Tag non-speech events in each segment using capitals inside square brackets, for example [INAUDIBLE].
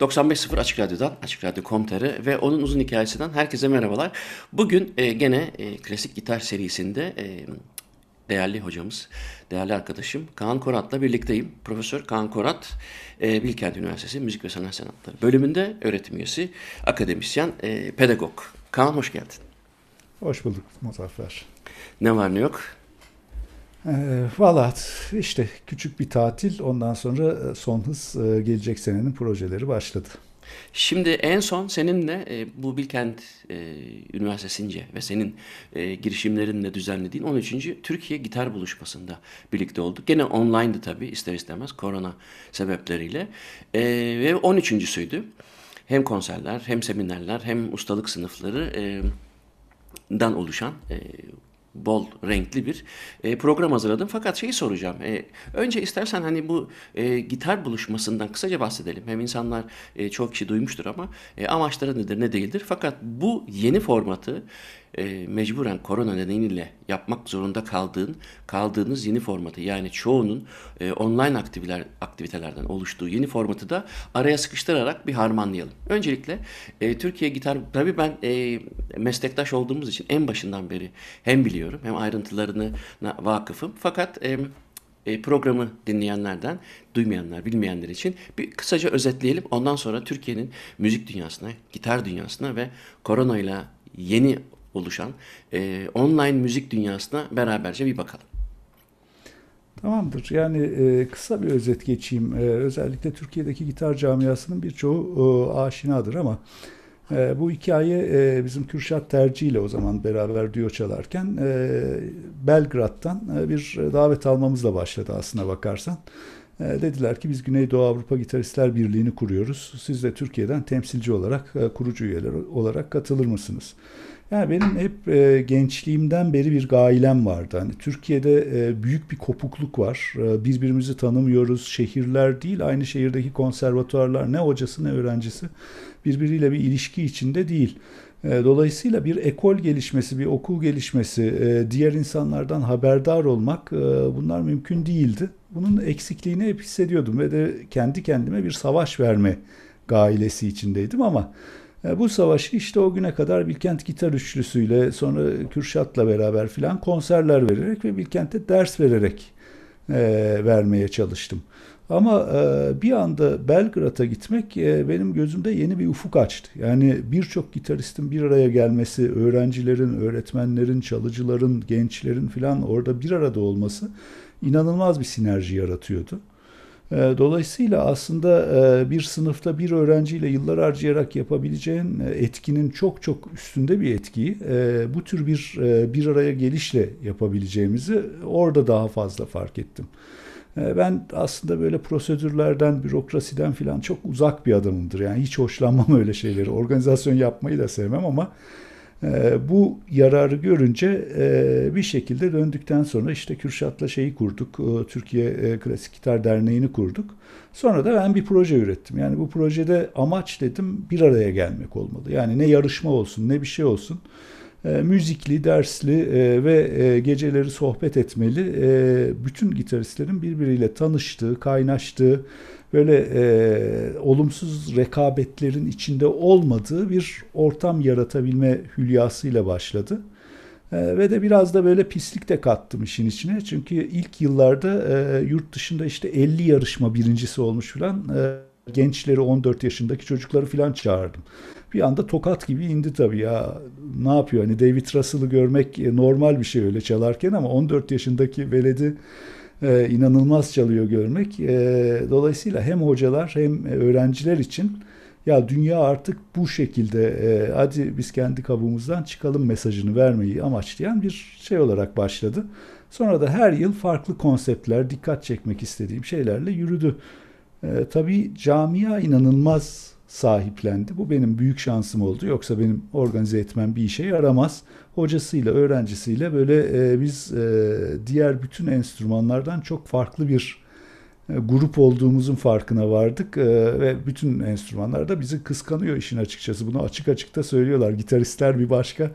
95.0 Açık Radyo'dan, Açık Radyo Komtarı ve onun uzun hikayesinden herkese merhabalar. Bugün e, gene e, klasik gitar serisinde e, değerli hocamız, değerli arkadaşım Kaan Korat'la birlikteyim. Profesör Kaan Korat, e, Bilkent Üniversitesi Müzik ve Sanat Sanatları bölümünde öğretim üyesi, akademisyen, e, pedagog. Kaan hoş geldin. Hoş bulduk Muzaffer. Ne var ne yok? E, ee, Valla işte küçük bir tatil ondan sonra e, son hız e, gelecek senenin projeleri başladı. Şimdi en son seninle e, bu Bilkent e, Üniversitesi'nce ve senin e, girişimlerinle düzenlediğin 13. Türkiye Gitar Buluşması'nda birlikte olduk. Gene online'dı tabii ister istemez korona sebepleriyle e, ve 13.süydü. Hem konserler hem seminerler hem ustalık sınıfları oluşan bol renkli bir e, program hazırladım. Fakat şeyi soracağım. E, önce istersen hani bu e, gitar buluşmasından kısaca bahsedelim. Hem insanlar e, çok kişi duymuştur ama e, amaçları nedir ne değildir. Fakat bu yeni formatı e, mecburen korona nedeniyle yapmak zorunda kaldığın kaldığınız yeni formatı yani çoğunun e, online aktiviteler aktivitelerden oluştuğu yeni formatı da araya sıkıştırarak bir harmanlayalım. Öncelikle e, Türkiye gitar tabi ben e, meslektaş olduğumuz için en başından beri hem biliyorum hem ayrıntılarını vakıfım. Fakat e, programı dinleyenlerden, duymayanlar, bilmeyenler için bir kısaca özetleyelim. Ondan sonra Türkiye'nin müzik dünyasına, gitar dünyasına ve korona ile yeni oluşan e, online müzik dünyasına beraberce bir bakalım. Tamamdır. Yani e, kısa bir özet geçeyim. E, özellikle Türkiye'deki gitar camiasının birçoğu e, aşinadır ama e, bu hikaye e, bizim Kürşat Terci ile o zaman beraber diyor çalarken e, Belgrad'dan e, bir davet almamızla başladı aslına bakarsan. E, dediler ki biz Güneydoğu Avrupa Gitaristler Birliği'ni kuruyoruz. Siz de Türkiye'den temsilci olarak, e, kurucu üyeler olarak katılır mısınız? Yani benim hep e, gençliğimden beri bir gailem vardı. Hani Türkiye'de e, büyük bir kopukluk var. E, birbirimizi tanımıyoruz. Şehirler değil, aynı şehirdeki konservatuarlar ne hocası ne öğrencisi birbiriyle bir ilişki içinde değil. E, dolayısıyla bir ekol gelişmesi, bir okul gelişmesi, e, diğer insanlardan haberdar olmak e, bunlar mümkün değildi. Bunun eksikliğini hep hissediyordum ve de kendi kendime bir savaş verme gailesi içindeydim ama e, bu savaşı işte o güne kadar Bilkent Gitar Üçlüsü'yle sonra Kürşat'la beraber filan konserler vererek ve Bilkent'te ders vererek e, vermeye çalıştım. Ama e, bir anda Belgrad'a gitmek e, benim gözümde yeni bir ufuk açtı. Yani birçok gitaristin bir araya gelmesi, öğrencilerin, öğretmenlerin, çalıcıların, gençlerin filan orada bir arada olması inanılmaz bir sinerji yaratıyordu. Ee, dolayısıyla aslında e, bir sınıfta bir öğrenciyle yıllar harcayarak yapabileceğin e, etkinin çok çok üstünde bir etkiyi e, bu tür bir bir araya gelişle yapabileceğimizi orada daha fazla fark ettim. Ben aslında böyle prosedürlerden, bürokrasiden falan çok uzak bir adamımdır. Yani hiç hoşlanmam öyle şeyleri. Organizasyon yapmayı da sevmem ama ee, bu yararı görünce e, bir şekilde döndükten sonra işte Kürşat'la şeyi kurduk. Türkiye e, Klasik Gitar Derneği'ni kurduk. Sonra da ben bir proje ürettim. Yani bu projede amaç dedim bir araya gelmek olmalı. Yani ne yarışma olsun ne bir şey olsun. E, müzikli, dersli ve geceleri sohbet etmeli. Bütün gitaristlerin birbiriyle tanıştığı, kaynaştığı, böyle e, olumsuz rekabetlerin içinde olmadığı bir ortam yaratabilme hülyasıyla başladı. E, ve de biraz da böyle pislik de kattım işin içine. Çünkü ilk yıllarda e, yurt dışında işte 50 yarışma birincisi olmuş falan e, gençleri 14 yaşındaki çocukları falan çağırdım. Bir anda tokat gibi indi tabii ya ne yapıyor hani David Russell'ı görmek e, normal bir şey öyle çalarken ama 14 yaşındaki veledi e, inanılmaz çalıyor görmek. E, dolayısıyla hem hocalar hem e, öğrenciler için ya dünya artık bu şekilde e, hadi biz kendi kabuğumuzdan çıkalım mesajını vermeyi amaçlayan bir şey olarak başladı. Sonra da her yıl farklı konseptler, dikkat çekmek istediğim şeylerle yürüdü. E, tabii camia inanılmaz sahiplendi. Bu benim büyük şansım oldu. Yoksa benim organize etmem bir işe yaramaz. Hocasıyla, öğrencisiyle böyle e, biz e, diğer bütün enstrümanlardan çok farklı bir e, grup olduğumuzun farkına vardık e, ve bütün enstrümanlar da bizi kıskanıyor işin açıkçası. Bunu açık açık da söylüyorlar. Gitaristler bir başka.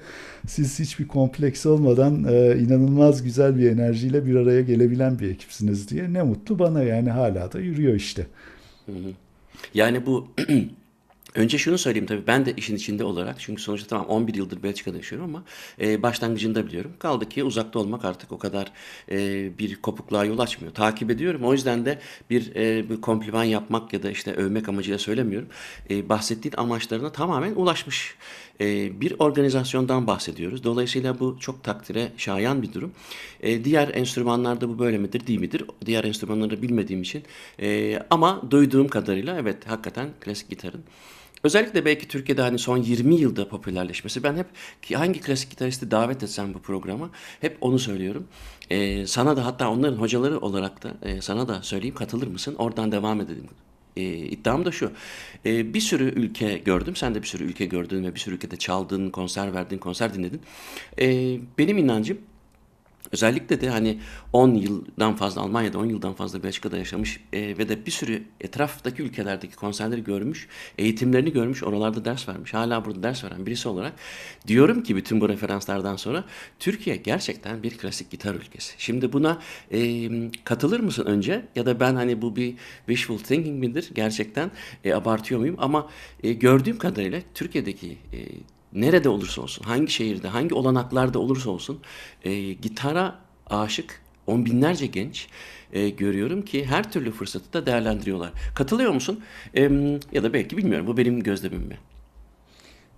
Siz hiçbir kompleks olmadan e, inanılmaz güzel bir enerjiyle bir araya gelebilen bir ekipsiniz diye. Ne mutlu bana yani hala da yürüyor işte. Yani bu [CLEARS THROAT] Önce şunu söyleyeyim tabii ben de işin içinde olarak çünkü sonuçta tamam 11 yıldır Belçika'da yaşıyorum ama e, başlangıcında biliyorum. Kaldı ki uzakta olmak artık o kadar e, bir kopukluğa yol açmıyor. Takip ediyorum. O yüzden de bir, e, bir kompliman yapmak ya da işte övmek amacıyla söylemiyorum. E, bahsettiğin amaçlarına tamamen ulaşmış e, bir organizasyondan bahsediyoruz. Dolayısıyla bu çok takdire şayan bir durum. E, diğer enstrümanlarda bu böyle midir değil midir? Diğer enstrümanları bilmediğim için e, ama duyduğum kadarıyla evet hakikaten klasik gitarın Özellikle belki Türkiye'de hani son 20 yılda popülerleşmesi. Ben hep ki hangi klasik gitaristi davet etsem bu programa hep onu söylüyorum. Ee, sana da hatta onların hocaları olarak da e, sana da söyleyeyim katılır mısın? Oradan devam edelim. E, iddiam da şu. E, bir sürü ülke gördüm. Sen de bir sürü ülke gördün ve bir sürü ülkede çaldın, konser verdin, konser dinledin. E, benim inancım Özellikle de hani 10 yıldan fazla Almanya'da 10 yıldan fazla Belçika'da yaşamış e, ve de bir sürü etraftaki ülkelerdeki konserleri görmüş, eğitimlerini görmüş, oralarda ders vermiş. Hala burada ders veren birisi olarak diyorum ki bütün bu referanslardan sonra Türkiye gerçekten bir klasik gitar ülkesi. Şimdi buna e, katılır mısın önce ya da ben hani bu bir wishful thinking midir gerçekten e, abartıyor muyum ama e, gördüğüm kadarıyla Türkiye'deki e, nerede olursa olsun, hangi şehirde, hangi olanaklarda olursa olsun e, gitara aşık on binlerce genç e, görüyorum ki her türlü fırsatı da değerlendiriyorlar. Katılıyor musun? E, ya da belki bilmiyorum bu benim gözlemim mi?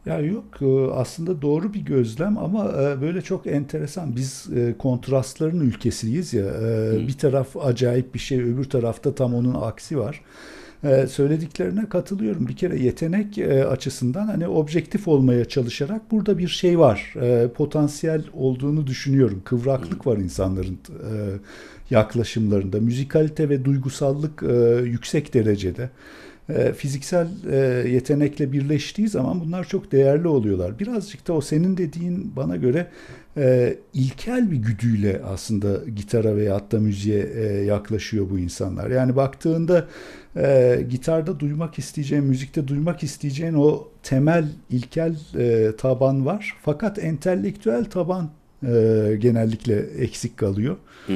Ya yok e, aslında doğru bir gözlem ama e, böyle çok enteresan biz e, kontrastların ülkesiyiz ya Hı. bir taraf acayip bir şey öbür tarafta tam onun aksi var. E, söylediklerine katılıyorum. Bir kere yetenek e, açısından hani objektif olmaya çalışarak burada bir şey var. E, potansiyel olduğunu düşünüyorum. Kıvraklık var insanların yaklaşımlarında. Müzikalite ve duygusallık yüksek derecede fiziksel yetenekle birleştiği zaman bunlar çok değerli oluyorlar. Birazcık da o senin dediğin bana göre ilkel bir güdüyle aslında gitara veya hatta müziğe yaklaşıyor bu insanlar. Yani baktığında e, gitarda duymak isteyeceğin, müzikte duymak isteyeceğin o temel, ilkel e, taban var. Fakat entelektüel taban e, genellikle eksik kalıyor. Hı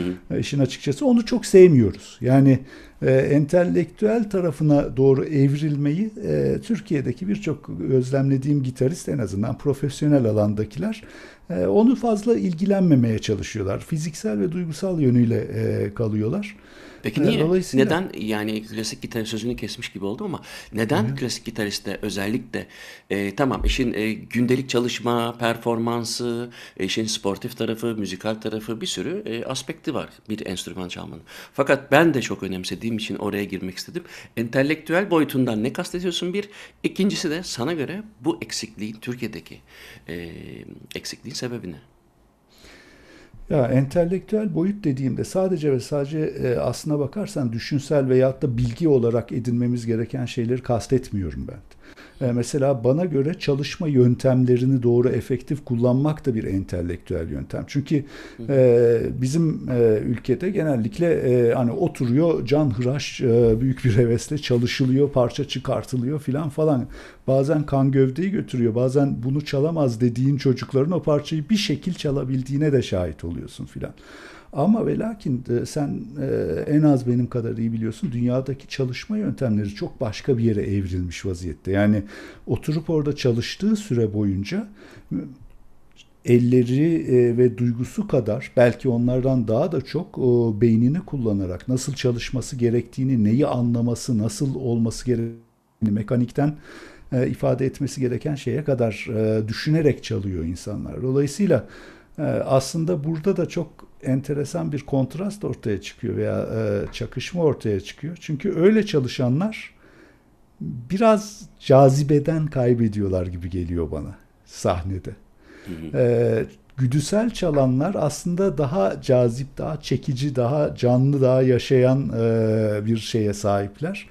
hı. E, açıkçası onu çok sevmiyoruz. Yani e, entelektüel tarafına doğru evrilmeyi e, Türkiye'deki birçok gözlemlediğim gitarist en azından profesyonel alandakiler e, onu fazla ilgilenmemeye çalışıyorlar. Fiziksel ve duygusal yönüyle e, kalıyorlar. Peki niye? Dolayısıyla... Neden yani klasik gitar sözünü kesmiş gibi oldum ama neden Hı-hı. klasik gitariste özellikle e, tamam işin e, gündelik çalışma, performansı, işin sportif tarafı, müzikal tarafı bir sürü e, aspekti var bir enstrüman çalmanın. Fakat ben de çok önemsediğim için oraya girmek istedim. Entelektüel boyutundan ne kastediyorsun bir. İkincisi de sana göre bu eksikliğin Türkiye'deki e, eksikliğin sebebi ne? Ya entelektüel boyut dediğimde sadece ve sadece e, aslına bakarsan düşünsel veyahut da bilgi olarak edinmemiz gereken şeyleri kastetmiyorum ben. E, mesela bana göre çalışma yöntemlerini doğru efektif kullanmak da bir entelektüel yöntem. Çünkü e, bizim e, ülkede genellikle e, hani oturuyor can hıraş e, büyük bir hevesle çalışılıyor, parça çıkartılıyor filan falan. Bazen kan gövdeyi götürüyor, bazen bunu çalamaz dediğin çocukların o parçayı bir şekil çalabildiğine de şahit oluyorsun filan. Ama ve lakin e, sen e, en az benim kadar iyi biliyorsun dünyadaki çalışma yöntemleri çok başka bir yere evrilmiş vaziyette. Yani oturup orada çalıştığı süre boyunca elleri e, ve duygusu kadar belki onlardan daha da çok beynini kullanarak nasıl çalışması gerektiğini, neyi anlaması, nasıl olması gerektiğini mekanikten ifade etmesi gereken şeye kadar düşünerek çalıyor insanlar. Dolayısıyla aslında burada da çok enteresan bir kontrast ortaya çıkıyor veya e, çakışma ortaya çıkıyor. Çünkü öyle çalışanlar biraz cazibeden kaybediyorlar gibi geliyor bana sahnede. Hı E, güdüsel çalanlar aslında daha cazip, daha çekici, daha canlı, daha yaşayan e, bir şeye sahipler.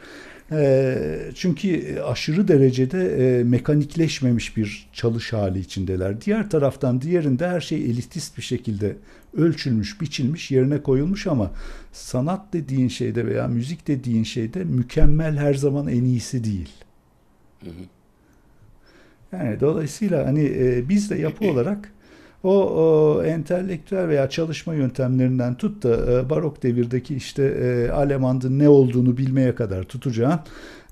Ee, çünkü e, aşırı derecede e, mekanikleşmemiş bir çalış hali içindeler. Diğer taraftan diğerinde her şey elitist bir şekilde ölçülmüş, biçilmiş, yerine koyulmuş ama sanat dediğin şeyde veya müzik dediğin şeyde mükemmel her zaman en iyisi değil. Yani dolayısıyla hani e, biz de yapı [CLEARS THROAT] olarak o e, entelektüel veya çalışma yöntemlerinden tut da e, barok devirdeki işte e, Alemand'ın ne olduğunu bilmeye kadar tutacağın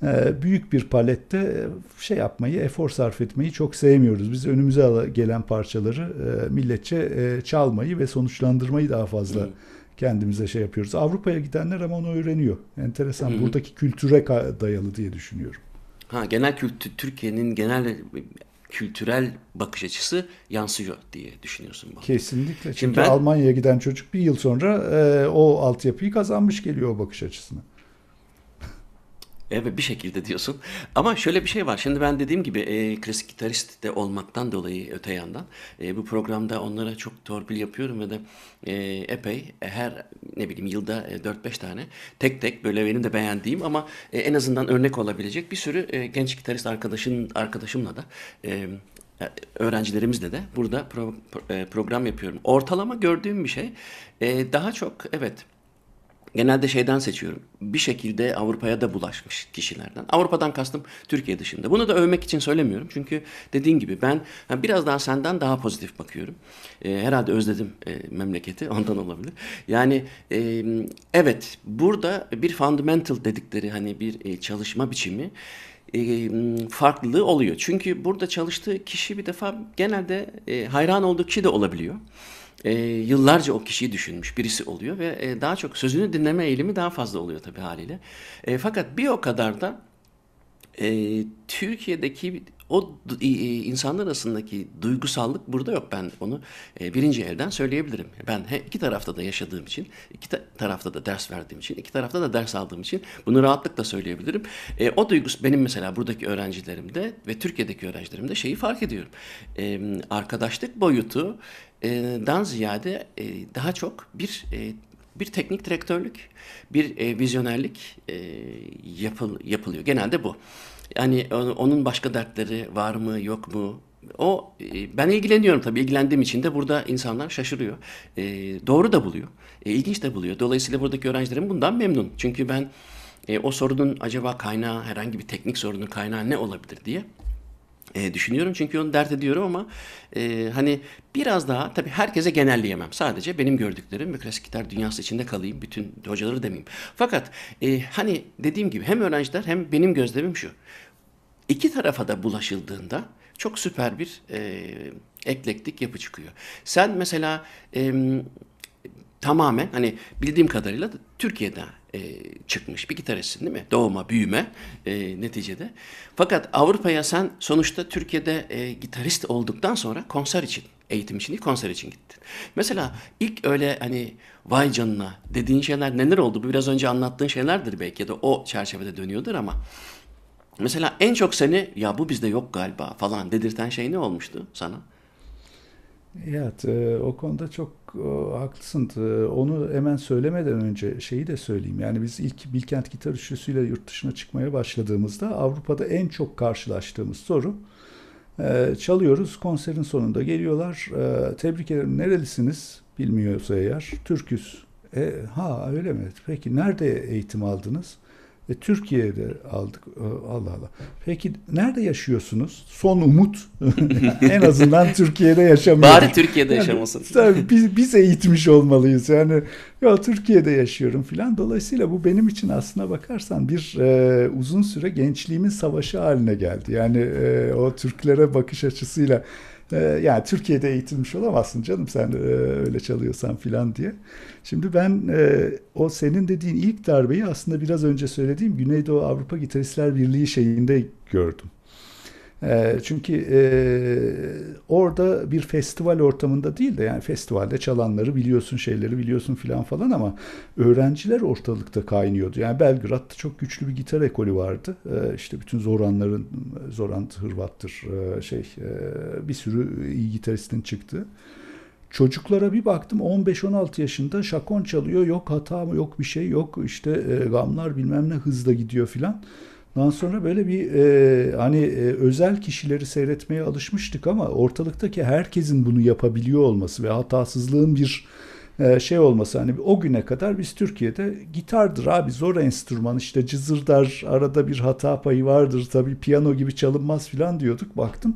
e, büyük bir palette e, şey yapmayı, efor sarf etmeyi çok sevmiyoruz. Biz önümüze gelen parçaları e, milletçe çalmayı ve sonuçlandırmayı daha fazla kendimize şey yapıyoruz. Avrupa'ya gidenler ama onu öğreniyor. Enteresan. Hı. Buradaki kültüre dayalı diye düşünüyorum. Ha genel kültür Türkiye'nin genel kültürel bakış açısı yansıyor diye düşünüyorsun. Bana. Kesinlikle. Çünkü Şimdi ben, Almanya'ya giden çocuk bir yıl sonra e, o altyapıyı kazanmış geliyor o bakış açısına. Evet bir şekilde diyorsun. Ama şöyle bir şey var. Şimdi ben dediğim gibi e, klasik gitarist de olmaktan dolayı öte yandan e, bu programda onlara çok torpil yapıyorum ve de e, epey e, her ne bileyim yılda e, 4-5 tane tek tek böyle benim de beğendiğim ama e, en azından örnek olabilecek bir sürü e, genç gitarist arkadaşın arkadaşımla da e, e öğrencilerimizle de burada pro, pro, e, program yapıyorum. Ortalama gördüğüm bir şey e, daha çok evet genelde şeyden seçiyorum. Bir şekilde Avrupa'ya da bulaşmış kişilerden. Avrupa'dan kastım Türkiye dışında. Bunu da övmek için söylemiyorum. Çünkü dediğin gibi ben biraz daha senden daha pozitif bakıyorum. E, herhalde özledim e, memleketi. [LAUGHS] Ondan olabilir. Yani e, evet burada bir fundamental dedikleri hani bir çalışma biçimi e, farklılığı oluyor. Çünkü burada çalıştığı kişi bir defa genelde hayran olduğu kişi de olabiliyor e, yıllarca o kişiyi düşünmüş birisi oluyor ve e, daha çok sözünü dinleme eğilimi daha fazla oluyor tabii haliyle. E, fakat bir o kadar da e, Türkiye'deki o e, insanlar arasındaki duygusallık burada yok. Ben onu e, birinci elden söyleyebilirim. Ben he, iki tarafta da yaşadığım için, iki ta- tarafta da ders verdiğim için, iki tarafta da ders aldığım için bunu rahatlıkla söyleyebilirim. E, o duygus benim mesela buradaki öğrencilerimde ve Türkiye'deki öğrencilerimde şeyi fark ediyorum. E, arkadaşlık boyutu e, dan ziyade e, daha çok bir e, bir teknik direktörlük, bir e, vizyonerlik e, yapıl, yapılıyor. Genelde bu. Yani onun başka dertleri var mı yok mu o e, ben ilgileniyorum tabii ilgilendiğim için de burada insanlar şaşırıyor. E, doğru da buluyor. E, ilginç de buluyor. Dolayısıyla buradaki öğrencilerim bundan memnun. Çünkü ben e, o sorunun acaba kaynağı herhangi bir teknik sorunun kaynağı ne olabilir diye e, düşünüyorum. Çünkü onu dert ediyorum ama e, hani biraz daha tabii herkese genelleyemem. Sadece benim gördüklerim ve klasik gitar dünyası içinde kalayım. Bütün hocaları demeyeyim. Fakat e, hani dediğim gibi hem öğrenciler hem benim gözlemim şu. İki tarafa da bulaşıldığında çok süper bir e, eklektik yapı çıkıyor. Sen mesela e, tamamen hani bildiğim kadarıyla Türkiye'de e, çıkmış bir gitaristsin değil mi? Doğma, büyüme e, neticede. Fakat Avrupa'ya sen sonuçta Türkiye'de e, gitarist olduktan sonra konser için, eğitim için değil konser için gittin. Mesela ilk öyle hani vay canına dediğin şeyler neler oldu? Bu biraz önce anlattığın şeylerdir belki ya da o çerçevede dönüyordur ama... Mesela en çok seni ya bu bizde yok galiba falan dedirten şey ne olmuştu sana? Evet, e, o konuda çok e, haklısın. E, onu hemen söylemeden önce şeyi de söyleyeyim. Yani biz ilk Bilkent Gitar Üçlüsü'yle yurt dışına çıkmaya başladığımızda Avrupa'da en çok karşılaştığımız soru e, çalıyoruz. Konserin sonunda geliyorlar. E, tebrik ederim. Nerelisiniz? Bilmiyorsa eğer. Türküz. E, ha öyle mi? Peki nerede eğitim aldınız? E, Türkiye'de aldık. E, Allah Allah. Peki nerede yaşıyorsunuz? Son umut. [LAUGHS] en azından Türkiye'de yaşamıyor. Bari Türkiye'de yani, yaşamasın. Tabii biz, biz eğitmiş olmalıyız. Yani ya Türkiye'de yaşıyorum filan. Dolayısıyla bu benim için aslına bakarsan bir e, uzun süre gençliğimin savaşı haline geldi. Yani e, o Türklere bakış açısıyla ee, yani Türkiye'de eğitilmiş olamazsın canım sen e, öyle çalıyorsan filan diye. Şimdi ben e, o senin dediğin ilk darbeyi aslında biraz önce söylediğim Güneydoğu Avrupa Gitaristler Birliği şeyinde gördüm. E, çünkü e, orada bir festival ortamında değil de yani festivalde çalanları biliyorsun şeyleri biliyorsun filan falan ama öğrenciler ortalıkta kaynıyordu. Yani Belgrad'da çok güçlü bir gitar ekolü vardı. E, işte bütün Zoranların Zoran Hırvat'tır e, şey e, bir sürü iyi gitaristin çıktı. Çocuklara bir baktım 15-16 yaşında şakon çalıyor. Yok hata mı yok bir şey yok işte e, gamlar bilmem ne hızla gidiyor filan. Ondan sonra böyle bir e, hani e, özel kişileri seyretmeye alışmıştık ama ortalıktaki herkesin bunu yapabiliyor olması ve hatasızlığın bir e, şey olması hani o güne kadar biz Türkiye'de gitardır abi zor enstrüman işte cızırdar arada bir hata payı vardır tabii piyano gibi çalınmaz filan diyorduk baktım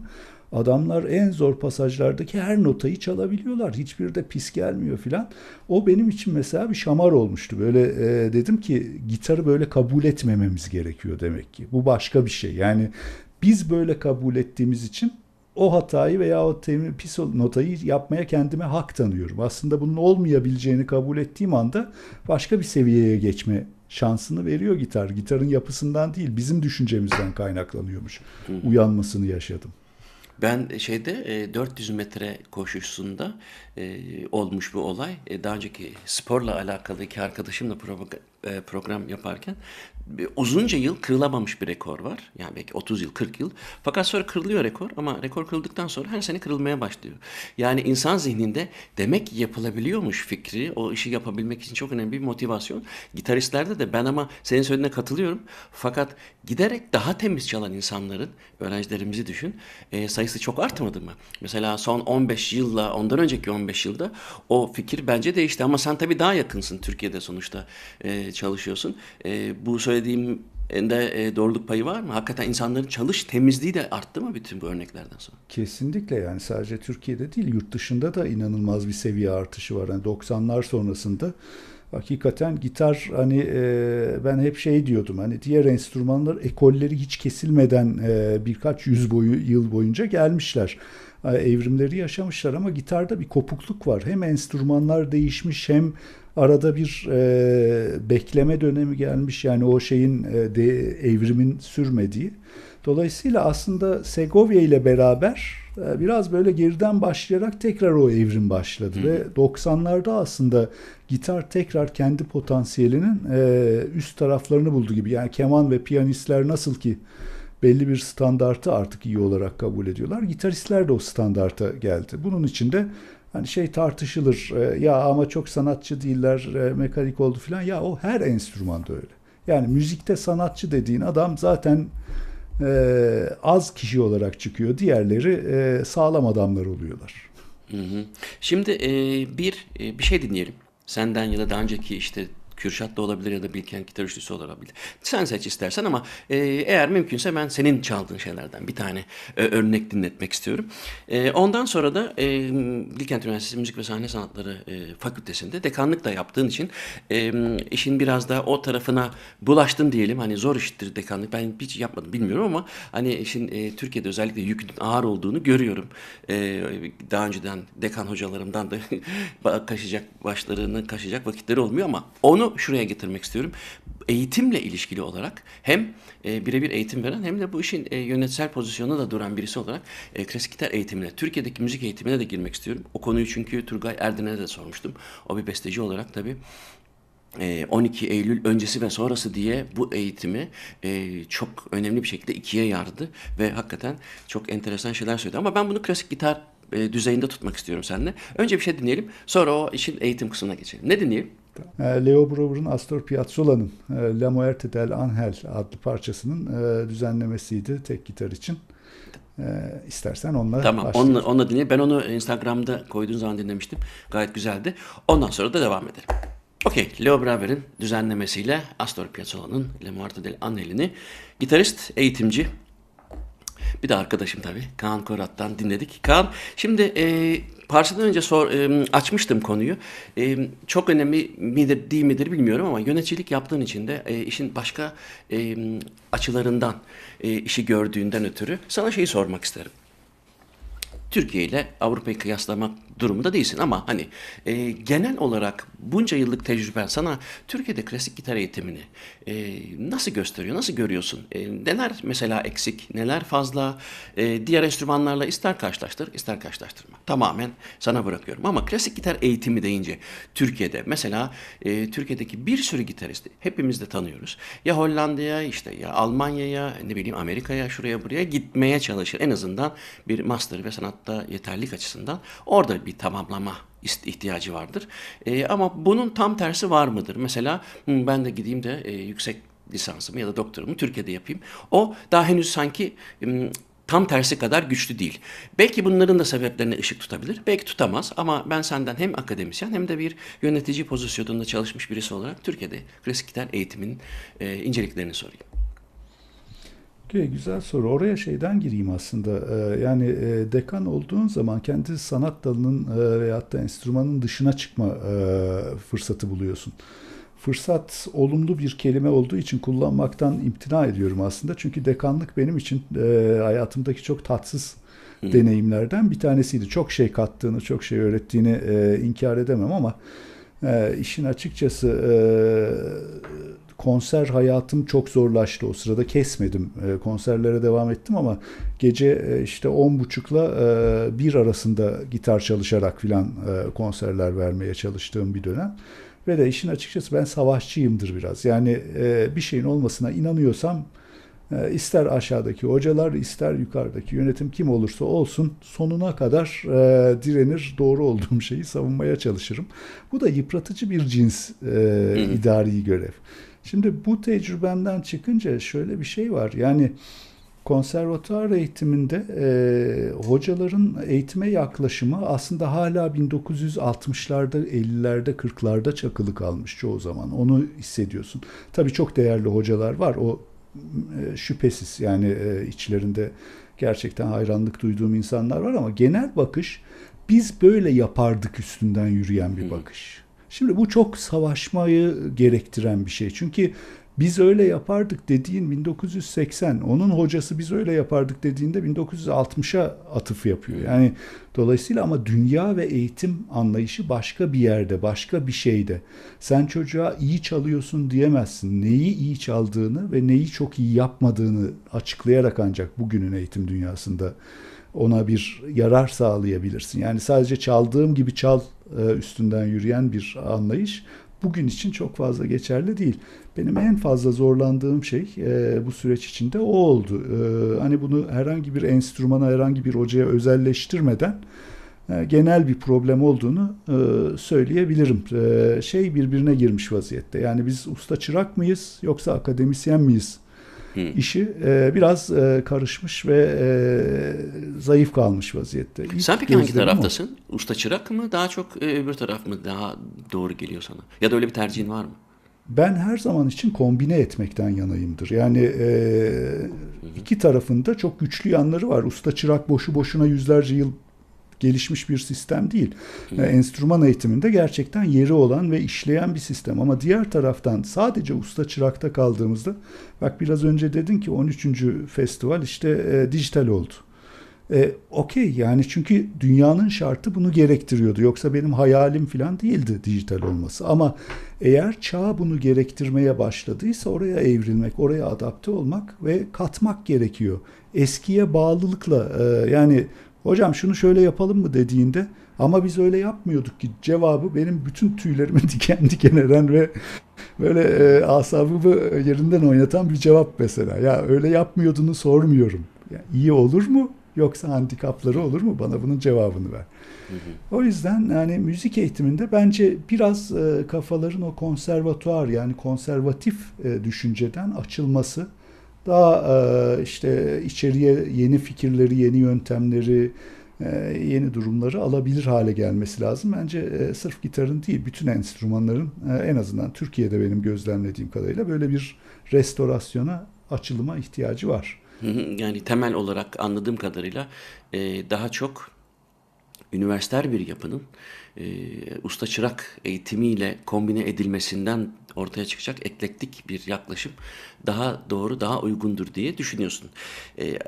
Adamlar en zor pasajlardaki her notayı çalabiliyorlar. hiçbir de pis gelmiyor filan. O benim için mesela bir şamar olmuştu. Böyle e, dedim ki gitarı böyle kabul etmememiz gerekiyor demek ki. Bu başka bir şey. Yani biz böyle kabul ettiğimiz için o hatayı veya o temi, pis notayı yapmaya kendime hak tanıyorum. Aslında bunun olmayabileceğini kabul ettiğim anda başka bir seviyeye geçme şansını veriyor gitar. Gitarın yapısından değil, bizim düşüncemizden kaynaklanıyormuş. Uyanmasını yaşadım. Ben e, şeyde 400 e, metre koşuşunda e, olmuş bu olay. Daha önceki sporla alakalı iki arkadaşımla e, program yaparken e, uzunca yıl kırılamamış bir rekor var. Yani belki 30 yıl, 40 yıl. Fakat sonra kırılıyor rekor ama rekor kırıldıktan sonra her sene kırılmaya başlıyor. Yani insan zihninde demek yapılabiliyormuş fikri, o işi yapabilmek için çok önemli bir motivasyon. Gitaristlerde de ben ama senin söylediğine katılıyorum. Fakat giderek daha temiz çalan insanların, öğrencilerimizi düşün, e, sayısı çok artmadı mı? Mesela son 15 yılla, ondan önceki 15 yılda o fikir bence değişti. Ama sen tabii daha yakınsın Türkiye'de sonuçta. E, çalışıyorsun. E, bu söylediğim de e, doğruluk payı var mı? Hakikaten insanların çalış temizliği de arttı mı bütün bu örneklerden sonra? Kesinlikle yani sadece Türkiye'de değil yurt dışında da inanılmaz bir seviye artışı var. Yani 90'lar sonrasında hakikaten gitar hani e, ben hep şey diyordum hani diğer enstrümanlar ekolleri hiç kesilmeden e, birkaç yüz boyu yıl boyunca gelmişler e, evrimleri yaşamışlar ama gitarda bir kopukluk var. Hem enstrümanlar değişmiş hem arada bir e, bekleme dönemi gelmiş yani o şeyin e, de, evrimin sürmediği. Dolayısıyla aslında Segovia ile beraber e, biraz böyle geriden başlayarak tekrar o evrim başladı Hı. ve 90'larda aslında gitar tekrar kendi potansiyelinin e, üst taraflarını buldu gibi. Yani keman ve piyanistler nasıl ki belli bir standartı artık iyi olarak kabul ediyorlar. Gitaristler de o standarta geldi. Bunun için de Hani şey tartışılır e, ya ama çok sanatçı değiller e, mekanik oldu filan ya o her enstrümanda öyle. Yani müzikte sanatçı dediğin adam zaten e, az kişi olarak çıkıyor. Diğerleri e, sağlam adamlar oluyorlar. Hı hı. Şimdi e, bir e, bir şey dinleyelim. Senden ya da daha önceki işte Kürşat da olabilir ya da Bilkent gitar üçlüsü olabilir. Sen seç istersen ama e, eğer mümkünse ben senin çaldığın şeylerden bir tane e, örnek dinletmek istiyorum. E, ondan sonra da e, Bilkent Üniversitesi Müzik ve Sahne Sanatları e, Fakültesinde dekanlık da yaptığın için e, işin biraz daha o tarafına bulaştın diyelim. Hani zor işittir dekanlık. Ben hiç yapmadım bilmiyorum ama hani işin e, Türkiye'de özellikle yükün ağır olduğunu görüyorum. E, daha önceden dekan hocalarımdan da kaşıyacak [LAUGHS] başlarını kaşıyacak vakitleri olmuyor ama onu bunu şuraya getirmek istiyorum. Eğitimle ilişkili olarak hem e, birebir eğitim veren hem de bu işin e, yönetsel pozisyonunda da duran birisi olarak e, klasik gitar eğitimine, Türkiye'deki müzik eğitimine de girmek istiyorum. O konuyu çünkü Turgay Erdin'e de sormuştum. O bir besteci olarak tabii 12 e, Eylül öncesi ve sonrası diye bu eğitimi e, çok önemli bir şekilde ikiye yardı ve hakikaten çok enteresan şeyler söyledi. Ama ben bunu klasik gitar e, düzeyinde tutmak istiyorum seninle. Önce bir şey dinleyelim sonra o işin eğitim kısmına geçelim. Ne dinleyelim? hatta. E, Leo Brower'ın Astor Piazzolla'nın e, La Muerte del Angel adlı parçasının e, düzenlemesiydi tek gitar için. İstersen onları. Tamam başlayalım. onunla, onunla dinleyelim. Ben onu Instagram'da koyduğun zaman dinlemiştim. Gayet güzeldi. Ondan sonra da devam edelim. Okey, Leo Braver'in düzenlemesiyle Astor Piazzolla'nın Le Muerte del Angel'ini gitarist, eğitimci, bir de arkadaşım tabii Kaan Korat'tan dinledik. Kaan, şimdi e, Parçadan önce sor, e, açmıştım konuyu. E, çok önemli midir değil midir bilmiyorum ama yöneticilik yaptığın için de e, işin başka e, açılarından, e, işi gördüğünden ötürü sana şeyi sormak isterim. Türkiye ile Avrupa'yı kıyaslamak durumda değilsin ama hani e, genel olarak bunca yıllık tecrüben sana Türkiye'de klasik gitar eğitimini e, nasıl gösteriyor, nasıl görüyorsun? E, neler mesela eksik, neler fazla? E, diğer enstrümanlarla ister karşılaştır, ister karşılaştırma. Tamamen sana bırakıyorum ama klasik gitar eğitimi deyince Türkiye'de mesela e, Türkiye'deki bir sürü gitaristi hepimiz de tanıyoruz. Ya Hollanda'ya işte ya Almanya'ya ne bileyim Amerika'ya şuraya buraya gitmeye çalışır. En azından bir master ve sanatta yeterlik açısından orada bir tamamlama ihtiyacı vardır. E, ama bunun tam tersi var mıdır? Mesela ben de gideyim de e, yüksek lisansımı ya da doktorumu Türkiye'de yapayım. O daha henüz sanki tam tersi kadar güçlü değil. Belki bunların da sebeplerine ışık tutabilir. Belki tutamaz ama ben senden hem akademisyen hem de bir yönetici pozisyonunda çalışmış birisi olarak Türkiye'de klasik gitar eğitimin e, inceliklerini sorayım. Diye güzel soru. Oraya şeyden gireyim aslında. Ee, yani e, dekan olduğun zaman kendi sanat dalının e, veyahut da enstrümanın dışına çıkma e, fırsatı buluyorsun. Fırsat olumlu bir kelime olduğu için kullanmaktan imtina ediyorum aslında. Çünkü dekanlık benim için e, hayatımdaki çok tatsız deneyimlerden bir tanesiydi. Çok şey kattığını, çok şey öğrettiğini e, inkar edemem ama işin açıkçası konser hayatım çok zorlaştı. O sırada kesmedim. E, konserlere devam ettim ama gece e, işte 10.30'la e, 1 arasında gitar çalışarak filan e, konserler vermeye çalıştığım bir dönem. Ve de işin açıkçası ben savaşçıyımdır biraz. Yani e, bir şeyin olmasına inanıyorsam e, ister aşağıdaki hocalar ister yukarıdaki yönetim kim olursa olsun sonuna kadar e, direnir doğru olduğum şeyi savunmaya çalışırım. Bu da yıpratıcı bir cins e, idari görev. Şimdi bu tecrübemden çıkınca şöyle bir şey var. Yani konservatuar eğitiminde e, hocaların eğitime yaklaşımı aslında hala 1960'larda, 50'lerde, 40'larda çakılı kalmış çoğu zaman. Onu hissediyorsun. Tabii çok değerli hocalar var. O e, şüphesiz yani e, içlerinde gerçekten hayranlık duyduğum insanlar var ama genel bakış biz böyle yapardık üstünden yürüyen bir bakış. Şimdi bu çok savaşmayı gerektiren bir şey. Çünkü biz öyle yapardık dediğin 1980, onun hocası biz öyle yapardık dediğinde 1960'a atıf yapıyor. Yani dolayısıyla ama dünya ve eğitim anlayışı başka bir yerde, başka bir şeyde. Sen çocuğa iyi çalıyorsun diyemezsin. Neyi iyi çaldığını ve neyi çok iyi yapmadığını açıklayarak ancak bugünün eğitim dünyasında ona bir yarar sağlayabilirsin. Yani sadece çaldığım gibi çal e, üstünden yürüyen bir anlayış bugün için çok fazla geçerli değil. Benim en fazla zorlandığım şey e, bu süreç içinde o oldu. E, hani bunu herhangi bir enstrümana, herhangi bir hocaya özelleştirmeden genel bir problem olduğunu söyleyebilirim. şey birbirine girmiş vaziyette. Yani biz usta çırak mıyız yoksa akademisyen miyiz hmm. işi e, biraz e, karışmış ve e, zayıf kalmış vaziyette. İlk Sen peki hangi taraftasın? O. Usta çırak mı daha çok e, öbür taraf mı daha doğru geliyor sana? Ya da öyle bir tercihin var mı? Ben her zaman için kombine etmekten yanayımdır. Yani e, iki tarafında çok güçlü yanları var. Usta çırak boşu boşuna yüzlerce yıl gelişmiş bir sistem değil. Hı. Ee, enstrüman eğitiminde gerçekten yeri olan ve işleyen bir sistem. Ama diğer taraftan sadece usta çırakta kaldığımızda bak biraz önce dedin ki 13. festival işte e, dijital oldu. E, Okey yani çünkü dünyanın şartı bunu gerektiriyordu. Yoksa benim hayalim falan değildi dijital olması. Ama eğer çağ bunu gerektirmeye başladıysa oraya evrilmek, oraya adapte olmak ve katmak gerekiyor. Eskiye bağlılıkla e, yani Hocam şunu şöyle yapalım mı dediğinde ama biz öyle yapmıyorduk ki cevabı benim bütün tüylerimi [LAUGHS] diken diken eden ve böyle e, asabımı yerinden oynatan bir cevap mesela. Ya öyle yapmıyordunu sormuyorum. Ya, iyi olur mu yoksa handikapları olur mu? Bana bunun cevabını ver. Hı hı. O yüzden yani müzik eğitiminde bence biraz e, kafaların o konservatuar yani konservatif e, düşünceden açılması daha e, işte içeriye yeni fikirleri, yeni yöntemleri, e, yeni durumları alabilir hale gelmesi lazım. Bence e, sırf gitarın değil, bütün enstrümanların e, en azından Türkiye'de benim gözlemlediğim kadarıyla böyle bir restorasyona, açılıma ihtiyacı var. Yani temel olarak anladığım kadarıyla daha çok üniversiter bir yapının e, usta çırak eğitimiyle kombine edilmesinden ortaya çıkacak eklektik bir yaklaşım daha doğru, daha uygundur diye düşünüyorsun. E,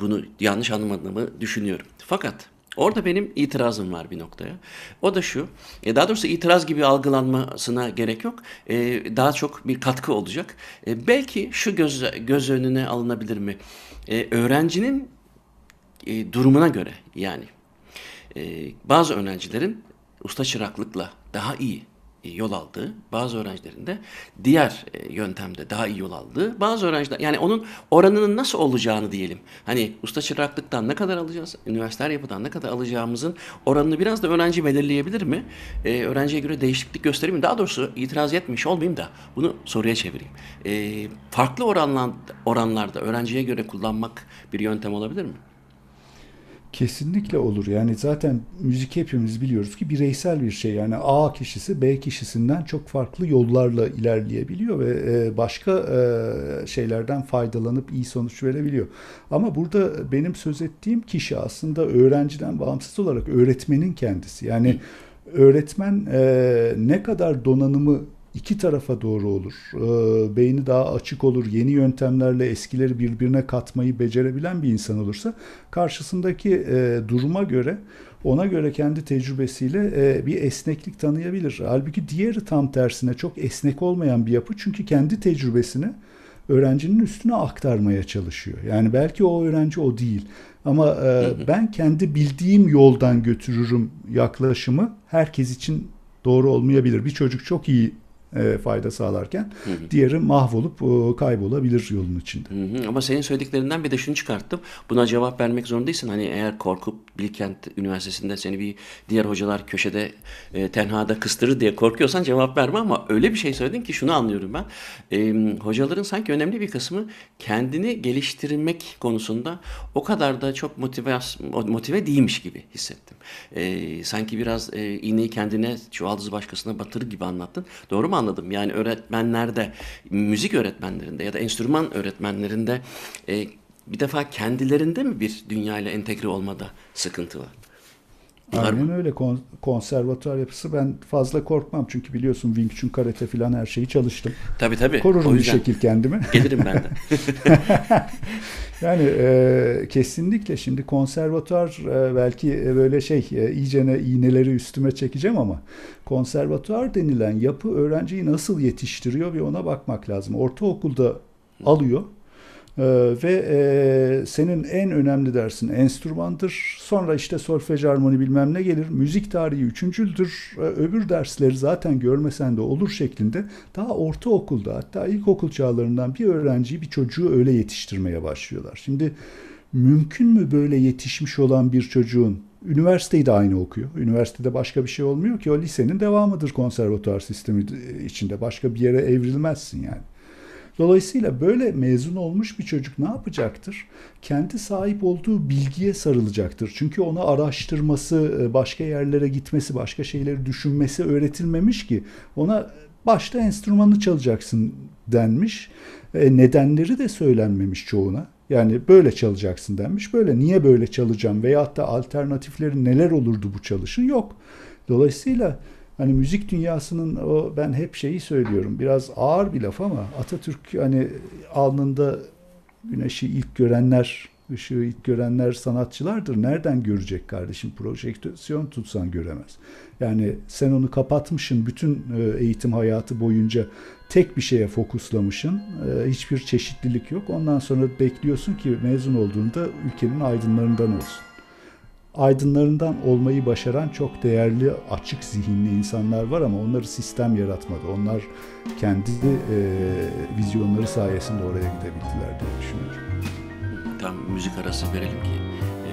bunu yanlış anlamadığımı düşünüyorum. Fakat Orada benim itirazım var bir noktaya. O da şu, e, daha doğrusu itiraz gibi algılanmasına gerek yok. E, daha çok bir katkı olacak. E, belki şu göz, göz önüne alınabilir mi? Öğrencinin durumuna göre yani. Bazı öğrencilerin usta çıraklıkla daha iyi yol aldığı, bazı öğrencilerinde diğer e, yöntemde daha iyi yol aldığı, bazı öğrenciler yani onun oranının nasıl olacağını diyelim. Hani usta çıraklıktan ne kadar alacağız, üniversiteler yapıdan ne kadar alacağımızın oranını biraz da öğrenci belirleyebilir mi? Ee, öğrenciye göre değişiklik göstereyim mi? Daha doğrusu itiraz etmiş olmayayım da bunu soruya çevireyim. Ee, farklı oranlar, oranlarda öğrenciye göre kullanmak bir yöntem olabilir mi? Kesinlikle olur. Yani zaten müzik hepimiz biliyoruz ki bireysel bir şey. Yani A kişisi B kişisinden çok farklı yollarla ilerleyebiliyor ve e, başka e, şeylerden faydalanıp iyi sonuç verebiliyor. Ama burada benim söz ettiğim kişi aslında öğrenciden bağımsız olarak öğretmenin kendisi. Yani öğretmen e, ne kadar donanımı iki tarafa doğru olur. Ee, beyni daha açık olur. Yeni yöntemlerle eskileri birbirine katmayı becerebilen bir insan olursa karşısındaki e, duruma göre ona göre kendi tecrübesiyle e, bir esneklik tanıyabilir. Halbuki diğeri tam tersine çok esnek olmayan bir yapı çünkü kendi tecrübesini öğrencinin üstüne aktarmaya çalışıyor. Yani belki o öğrenci o değil ama e, ben kendi bildiğim yoldan götürürüm yaklaşımı herkes için doğru olmayabilir. Bir çocuk çok iyi e, fayda sağlarken hı hı. diğeri mahvolup e, kaybolabilir yolun içinde. Hı hı. Ama senin söylediklerinden bir de şunu çıkarttım. Buna cevap vermek zorundaysın. Hani eğer korkup Bilkent Üniversitesi'nde seni bir diğer hocalar köşede e, tenhada kıstırır diye korkuyorsan cevap verme ama öyle bir şey söyledin ki şunu anlıyorum ben. E, hocaların sanki önemli bir kısmı kendini geliştirmek konusunda o kadar da çok motive, motive değilmiş gibi hissettim. E, sanki biraz e, iğneyi kendine çuvaldızı başkasına batırır gibi anlattın. Doğru mu anladım. Yani öğretmenlerde, müzik öğretmenlerinde ya da enstrüman öğretmenlerinde e, bir defa kendilerinde mi bir dünyayla entegre olmada sıkıntı var? Aynen öyle Kon konservatuar yapısı ben fazla korkmam çünkü biliyorsun Wing Chun karate falan her şeyi çalıştım. Tabii tabii. Korurum bir şekil kendimi. [LAUGHS] Gelirim ben de. [LAUGHS] yani e, kesinlikle şimdi konservatuar e, belki e, böyle şey e, iyicene iğneleri üstüme çekeceğim ama konservatuar denilen yapı öğrenciyi nasıl yetiştiriyor ve ona bakmak lazım. Ortaokulda alıyor. Ee, ve e, senin en önemli dersin enstrümandır. Sonra işte solfej harmoni bilmem ne gelir. Müzik tarihi üçüncüldür. Ee, öbür dersleri zaten görmesen de olur şeklinde daha ortaokulda hatta ilkokul çağlarından bir öğrenciyi bir çocuğu öyle yetiştirmeye başlıyorlar. Şimdi mümkün mü böyle yetişmiş olan bir çocuğun Üniversiteyi de aynı okuyor. Üniversitede başka bir şey olmuyor ki o lisenin devamıdır konservatuar sistemi içinde. Başka bir yere evrilmezsin yani. Dolayısıyla böyle mezun olmuş bir çocuk ne yapacaktır? Kendi sahip olduğu bilgiye sarılacaktır. Çünkü ona araştırması, e, başka yerlere gitmesi, başka şeyleri düşünmesi öğretilmemiş ki. Ona e, başta enstrümanı çalacaksın denmiş. E, nedenleri de söylenmemiş çoğuna. Yani böyle çalacaksın denmiş. Böyle niye böyle çalacağım veya hatta alternatifleri neler olurdu bu çalışın yok. Dolayısıyla Hani müzik dünyasının o ben hep şeyi söylüyorum. Biraz ağır bir laf ama Atatürk hani alnında güneşi ilk görenler, ışığı ilk görenler sanatçılardır. Nereden görecek kardeşim? Projeksiyon tutsan göremez. Yani sen onu kapatmışsın bütün e, eğitim hayatı boyunca tek bir şeye fokuslamışsın. E, hiçbir çeşitlilik yok. Ondan sonra bekliyorsun ki mezun olduğunda ülkenin aydınlarından olsun aydınlarından olmayı başaran çok değerli açık zihinli insanlar var ama onları sistem yaratmadı. Onlar kendi e, vizyonları sayesinde oraya gidebildiler diye düşünüyorum. Tam müzik arası verelim ki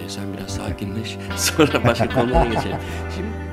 e, sen biraz sakinleş [LAUGHS] sonra başka konulara geçelim. [LAUGHS] Şimdi